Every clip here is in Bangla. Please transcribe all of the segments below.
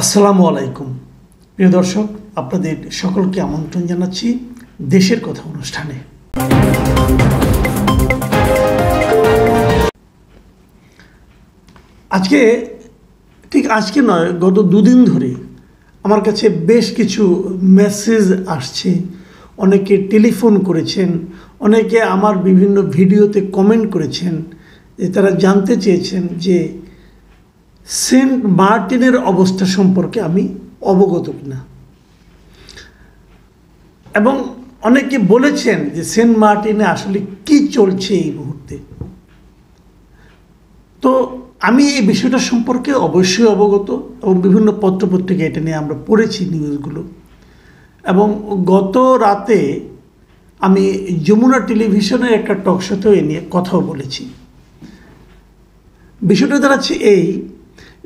আসসালামু আলাইকুম প্রিয় দর্শক আপনাদের সকলকে আমন্ত্রণ জানাচ্ছি দেশের কথা অনুষ্ঠানে আজকে ঠিক আজকে নয় গত দুদিন ধরে আমার কাছে বেশ কিছু মেসেজ আসছে অনেকে টেলিফোন করেছেন অনেকে আমার বিভিন্ন ভিডিওতে কমেন্ট করেছেন যে তারা জানতে চেয়েছেন যে সেন্ট মার্টিনের অবস্থা সম্পর্কে আমি অবগত না এবং অনেকে বলেছেন যে সেন্ট মার্টিনে আসলে কি চলছে এই মুহূর্তে তো আমি এই বিষয়টা সম্পর্কে অবশ্যই অবগত এবং বিভিন্ন পত্রপত্রিকা এটা নিয়ে আমরা পড়েছি নিউজগুলো এবং গত রাতে আমি যমুনা টেলিভিশনে একটা টক শোতেও এ নিয়ে কথাও বলেছি বিষয়টা দাঁড়াচ্ছে এই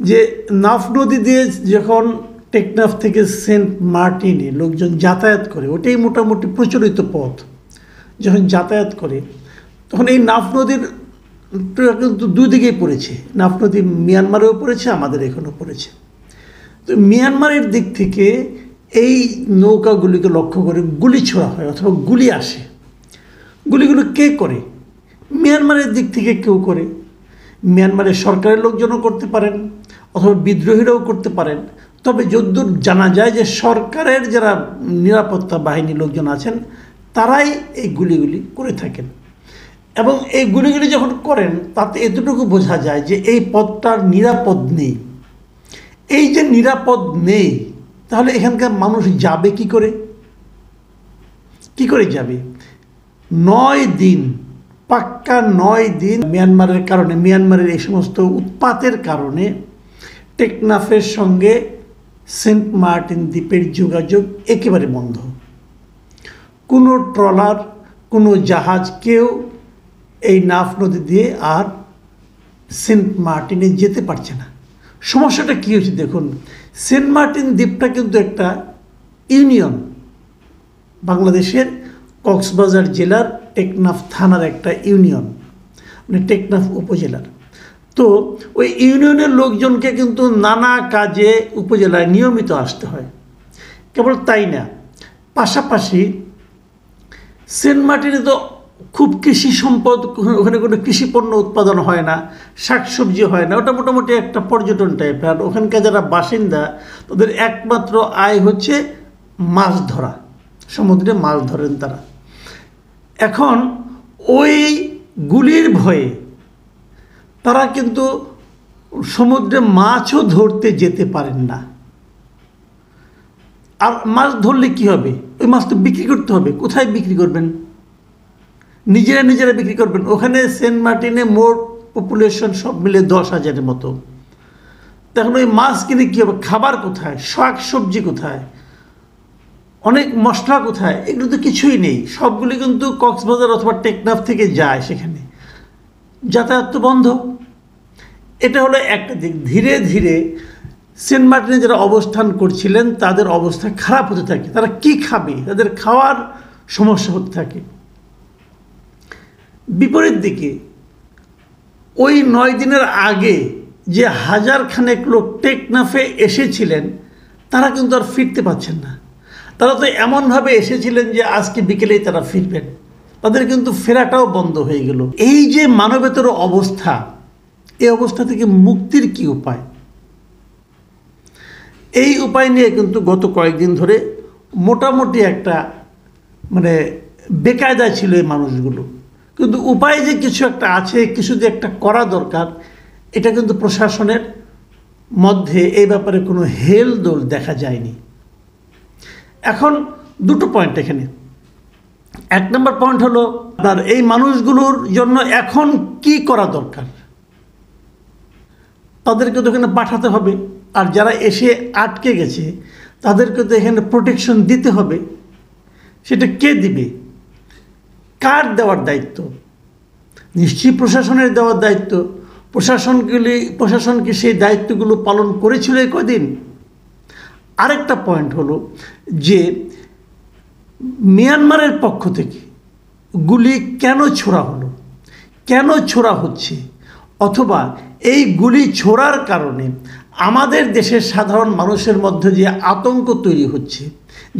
যে নাফ নদী দিয়ে যখন টেকনাফ থেকে সেন্ট মার্টিনে লোকজন যাতায়াত করে ওটাই মোটামুটি প্রচলিত পথ যখন যাতায়াত করে তখন এই নাফ নদীর কিন্তু দুদিকেই পড়েছে নাফ নদী মিয়ানমারেও পড়েছে আমাদের এখানেও পড়েছে তো মিয়ানমারের দিক থেকে এই নৌকাগুলিকে লক্ষ্য করে গুলি ছোড়া হয় অথবা গুলি আসে গুলিগুলো কে করে মিয়ানমারের দিক থেকে কেউ করে মিয়ানমারের সরকারের লোকজনও করতে পারেন অথবা বিদ্রোহীরাও করতে পারেন তবে যদ্দূর জানা যায় যে সরকারের যারা নিরাপত্তা বাহিনী লোকজন আছেন তারাই এই গুলিগুলি করে থাকেন এবং এই গুলিগুলি যখন করেন তাতে এতটুকু বোঝা যায় যে এই পদটার নিরাপদ নেই এই যে নিরাপদ নেই তাহলে এখানকার মানুষ যাবে কি করে কি করে যাবে নয় দিন পাক্কা নয় দিন মিয়ানমারের কারণে মিয়ানমারের এই সমস্ত উৎপাতের কারণে টেকনাফের সঙ্গে সেন্ট মার্টিন দ্বীপের যোগাযোগ একেবারে বন্ধ কোনো ট্রলার কোনো জাহাজ কেউ এই নাফ নদী দিয়ে আর সেন্ট মার্টিনে যেতে পারছে না সমস্যাটা কী হচ্ছে দেখুন সেন্ট মার্টিন দ্বীপটা কিন্তু একটা ইউনিয়ন বাংলাদেশের কক্সবাজার জেলার টেকনাফ থানার একটা ইউনিয়ন মানে টেকনাফ উপজেলার তো ওই ইউনিয়নের লোকজনকে কিন্তু নানা কাজে উপজেলায় নিয়মিত আসতে হয় কেবল তাই না পাশাপাশি সেন্ট মার্টিনে তো খুব কৃষি সম্পদ ওখানে কোনো কৃষি পণ্য উৎপাদন হয় না শাকসবজি হয় না ওটা মোটামুটি একটা পর্যটন টাইপ আর ওখানকার যারা বাসিন্দা তাদের একমাত্র আয় হচ্ছে মাছ ধরা সমুদ্রে মাছ ধরেন তারা এখন ওই গুলির ভয়ে তারা কিন্তু সমুদ্রে মাছও ধরতে যেতে পারেন না আর মাছ ধরলে কি হবে ওই মাছ তো বিক্রি করতে হবে কোথায় বিক্রি করবেন নিজেরা নিজেরা বিক্রি করবেন ওখানে সেন্ট মার্টিনে মোট পপুলেশন সব মিলে দশ হাজারের মতো তখন ওই মাছ কিনে কী হবে খাবার কোথায় শাক সবজি কোথায় অনেক মশলা কোথায় এগুলো তো কিছুই নেই সবগুলি কিন্তু কক্সবাজার অথবা টেকনাফ থেকে যায় সেখানে যাতায়াত তো বন্ধ এটা হলো একটা দিক ধীরে ধীরে সেন্ট মার্টিনে যারা অবস্থান করছিলেন তাদের অবস্থা খারাপ হতে থাকে তারা কি খাবে তাদের খাওয়ার সমস্যা হতে থাকে বিপরীত দিকে ওই নয় দিনের আগে যে হাজার খানেক লোক টেকনাফে এসেছিলেন তারা কিন্তু আর ফিরতে পাচ্ছেন না তারা তো এমনভাবে এসেছিলেন যে আজকে বিকেলেই তারা ফিরবেন তাদের কিন্তু ফেরাটাও বন্ধ হয়ে গেল এই যে মানবেতর অবস্থা এই অবস্থা থেকে মুক্তির কি উপায় এই উপায় নিয়ে কিন্তু গত কয়েকদিন ধরে মোটামুটি একটা মানে বেকায়দায় ছিল এই মানুষগুলো কিন্তু উপায় যে কিছু একটা আছে কিছু যে একটা করা দরকার এটা কিন্তু প্রশাসনের মধ্যে এই ব্যাপারে কোনো হেলদোল দেখা যায়নি এখন দুটো পয়েন্ট এখানে এক নম্বর পয়েন্ট হলো আপনার এই মানুষগুলোর জন্য এখন কি করা দরকার তাদেরকে তো এখানে পাঠাতে হবে আর যারা এসে আটকে গেছে তাদেরকে তো এখানে প্রোটেকশন দিতে হবে সেটা কে দিবে কার দেওয়ার দায়িত্ব নিশ্চয়ই প্রশাসনের দেওয়ার দায়িত্ব প্রশাসনগুলি প্রশাসনকে সেই দায়িত্বগুলো পালন করেছিল এই কদিন আরেকটা পয়েন্ট হলো যে মিয়ানমারের পক্ষ থেকে গুলি কেন ছোড়া হলো কেন ছোড়া হচ্ছে অথবা এই গুলি ছোড়ার কারণে আমাদের দেশের সাধারণ মানুষের মধ্যে যে আতঙ্ক তৈরি হচ্ছে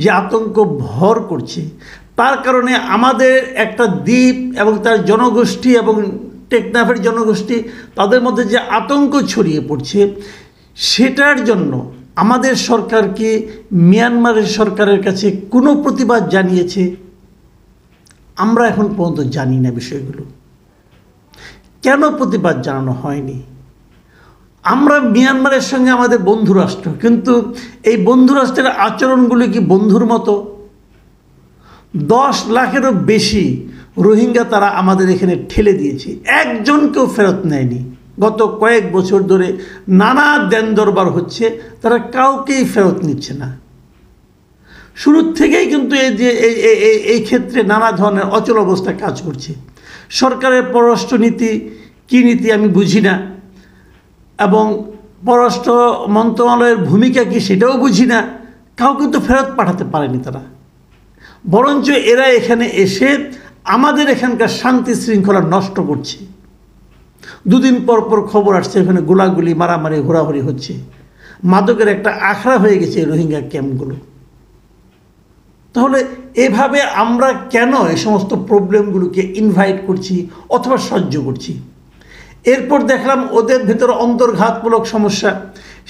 যে আতঙ্ক ভর করছে তার কারণে আমাদের একটা দ্বীপ এবং তার জনগোষ্ঠী এবং টেকনাফের জনগোষ্ঠী তাদের মধ্যে যে আতঙ্ক ছড়িয়ে পড়ছে সেটার জন্য আমাদের সরকার কি মিয়ানমারের সরকারের কাছে কোনো প্রতিবাদ জানিয়েছে আমরা এখন পর্যন্ত জানি না বিষয়গুলো কেন প্রতিবাদ জানানো হয়নি আমরা মিয়ানমারের সঙ্গে আমাদের বন্ধু রাষ্ট্র কিন্তু এই বন্ধু রাষ্ট্রের কি বন্ধুর মতো দশ লাখেরও বেশি রোহিঙ্গা তারা আমাদের এখানে ঠেলে দিয়েছে একজনকেও ফেরত নেয়নি গত কয়েক বছর ধরে নানা দেন দরবার হচ্ছে তারা কাউকেই ফেরত নিচ্ছে না শুরুর থেকেই কিন্তু এই যে এই ক্ষেত্রে নানা ধরনের অচল অবস্থা কাজ করছে সরকারের পররাষ্ট্রনীতি কী নীতি আমি বুঝি না এবং পররাষ্ট্র মন্ত্রণালয়ের ভূমিকা কী সেটাও বুঝি না কাউকে কিন্তু ফেরত পাঠাতে পারেনি তারা বরঞ্চ এরা এখানে এসে আমাদের এখানকার শান্তি শৃঙ্খলা নষ্ট করছে দুদিন পর পর খবর আসছে এখানে গোলাগুলি মারামারি ঘোরাঘুরি হচ্ছে মাদকের একটা আখড়া হয়ে গেছে রোহিঙ্গা ক্যাম্পগুলো তাহলে এভাবে আমরা কেন এ সমস্ত প্রবলেমগুলোকে ইনভাইট করছি অথবা সহ্য করছি এরপর দেখলাম ওদের ভেতরে অন্তর্ঘাতমূলক সমস্যা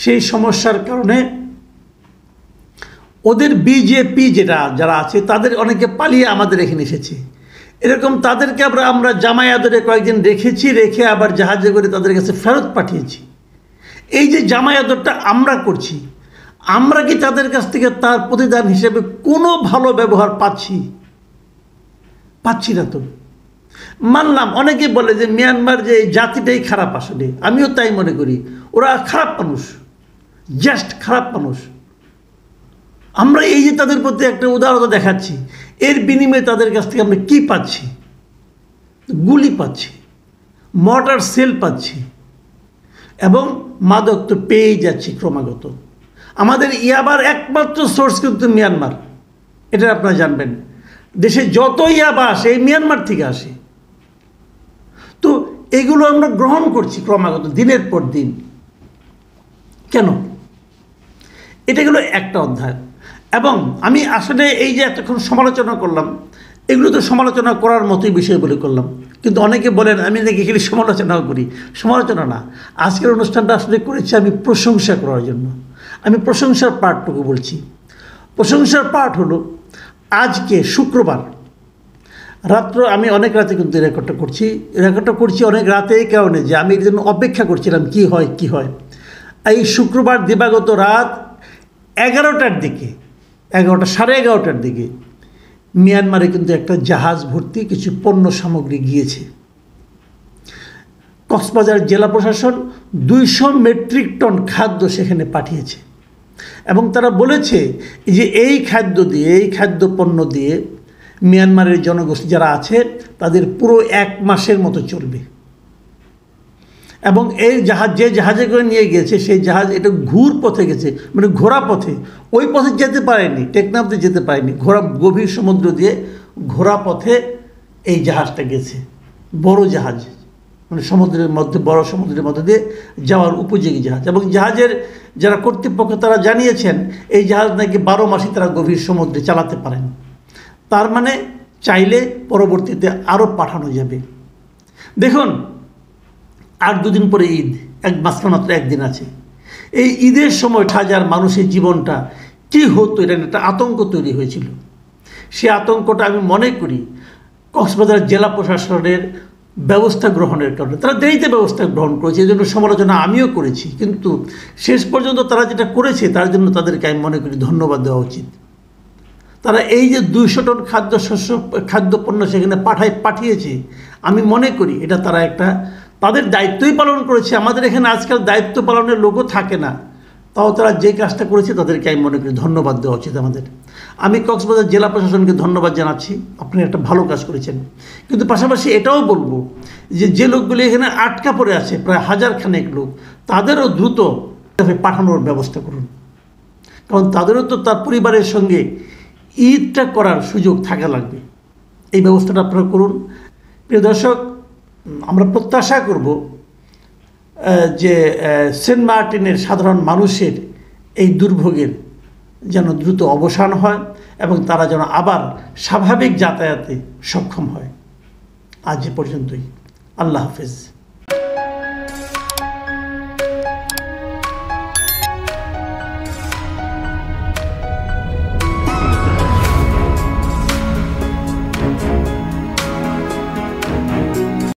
সেই সমস্যার কারণে ওদের বিজেপি যেটা যারা আছে তাদের অনেকে পালিয়ে আমাদের এখানে এসেছে এরকম তাদেরকে আমরা আমরা জামায়াতরে কয়েকদিন রেখেছি রেখে আবার জাহাজে করে তাদের কাছে ফেরত পাঠিয়েছি এই যে জামায়াতটা আমরা করছি আমরা কি তাদের কাছ থেকে তার প্রতিদান হিসেবে কোনো ভালো ব্যবহার পাচ্ছি পাচ্ছি না তো মানলাম অনেকে বলে যে মিয়ানমার যে জাতিটাই খারাপ আসলে আমিও তাই মনে করি ওরা খারাপ মানুষ জাস্ট খারাপ মানুষ আমরা এই যে তাদের প্রতি একটা উদারতা দেখাচ্ছি এর বিনিময়ে তাদের কাছ থেকে আমরা কি পাচ্ছি গুলি পাচ্ছি মর্ডার সেল পাচ্ছি এবং মাদক তো পেয়েই যাচ্ছি ক্রমাগত আমাদের ইয়াবার একমাত্র সোর্স কিন্তু মিয়ানমার এটা আপনারা জানবেন দেশে যত ইয়াবা আসে এই মিয়ানমার থেকে আসে তো এগুলো আমরা গ্রহণ করছি ক্রমাগত দিনের পর দিন কেন এটা গেলো একটা অধ্যায় এবং আমি আসলে এই যে এতক্ষণ সমালোচনা করলাম এগুলো তো সমালোচনা করার মতোই বিষয় বলে করলাম কিন্তু অনেকে বলেন আমি নাকি এখানে সমালোচনাও করি সমালোচনা না আজকের অনুষ্ঠানটা আসলে করেছি আমি প্রশংসা করার জন্য আমি প্রশংসার পাঠটুকু বলছি প্রশংসার পাঠ হলো আজকে শুক্রবার রাত্র আমি অনেক রাতে কিন্তু রেকর্ডটা করছি রেকর্ডটা করছি অনেক রাতে এই কারণে যে আমি এর জন্য অপেক্ষা করছিলাম কি হয় কি হয় এই শুক্রবার দিবাগত রাত এগারোটার দিকে এগারোটা সাড়ে এগারোটার দিকে মিয়ানমারে কিন্তু একটা জাহাজ ভর্তি কিছু পণ্য সামগ্রী গিয়েছে কক্সবাজার জেলা প্রশাসন দুইশো মেট্রিক টন খাদ্য সেখানে পাঠিয়েছে এবং তারা বলেছে যে এই খাদ্য দিয়ে এই খাদ্য পণ্য দিয়ে মিয়ানমারের জনগোষ্ঠী যারা আছে তাদের পুরো এক মাসের মতো চলবে এবং এই জাহাজ যে জাহাজে করে নিয়ে গেছে সেই জাহাজ এটা ঘুর পথে গেছে মানে ঘোরা পথে ওই পথে যেতে পারেনি টেকনাফতে যেতে পারেনি ঘোরা গভীর সমুদ্র দিয়ে ঘোরা পথে এই জাহাজটা গেছে বড় জাহাজ মানে সমুদ্রের মধ্যে বড় সমুদ্রের মধ্যে দিয়ে যাওয়ার উপযোগী জাহাজ এবং জাহাজের যারা কর্তৃপক্ষ তারা জানিয়েছেন এই জাহাজ নাকি বারো মাসে তারা গভীর সমুদ্রে চালাতে পারেন তার মানে চাইলে পরবর্তীতে আরও পাঠানো যাবে দেখুন আর দুদিন পরে ঈদ এক মাঝখানে মাত্র একদিন আছে এই ঈদের সময় হাজার মানুষের জীবনটা কি হতো এটা একটা আতঙ্ক তৈরি হয়েছিল সে আতঙ্কটা আমি মনে করি কক্সবাজার জেলা প্রশাসনের ব্যবস্থা গ্রহণের কারণে তারা দেরিতে ব্যবস্থা গ্রহণ করেছে এই জন্য সমালোচনা আমিও করেছি কিন্তু শেষ পর্যন্ত তারা যেটা করেছে তার জন্য তাদেরকে আমি মনে করি ধন্যবাদ দেওয়া উচিত তারা এই যে দুইশো টন খাদ্যশস্য খাদ্যপণ্য সেখানে পাঠায় পাঠিয়েছে আমি মনে করি এটা তারা একটা তাদের দায়িত্বই পালন করেছে আমাদের এখানে আজকাল দায়িত্ব পালনের লোকও থাকে না তাও তারা যে কাজটা করেছে তাদেরকে আমি মনে করি ধন্যবাদ দেওয়া উচিত আমাদের আমি কক্সবাজার জেলা প্রশাসনকে ধন্যবাদ জানাচ্ছি আপনি একটা ভালো কাজ করেছেন কিন্তু পাশাপাশি এটাও বলবো যে যে লোকগুলি এখানে আটকা পড়ে আছে প্রায় হাজার খানেক লোক তাদেরও দ্রুত পাঠানোর ব্যবস্থা করুন কারণ তাদেরও তো তার পরিবারের সঙ্গে ঈদটা করার সুযোগ থাকা লাগবে এই ব্যবস্থাটা আপনারা করুন প্রিয় দর্শক আমরা প্রত্যাশা করব যে সেন্ট মার্টিনের সাধারণ মানুষের এই দুর্ভোগের যেন দ্রুত অবসান হয় এবং তারা যেন আবার স্বাভাবিক যাতায়াতে সক্ষম হয় আজ এ পর্যন্তই আল্লাহ হাফিজ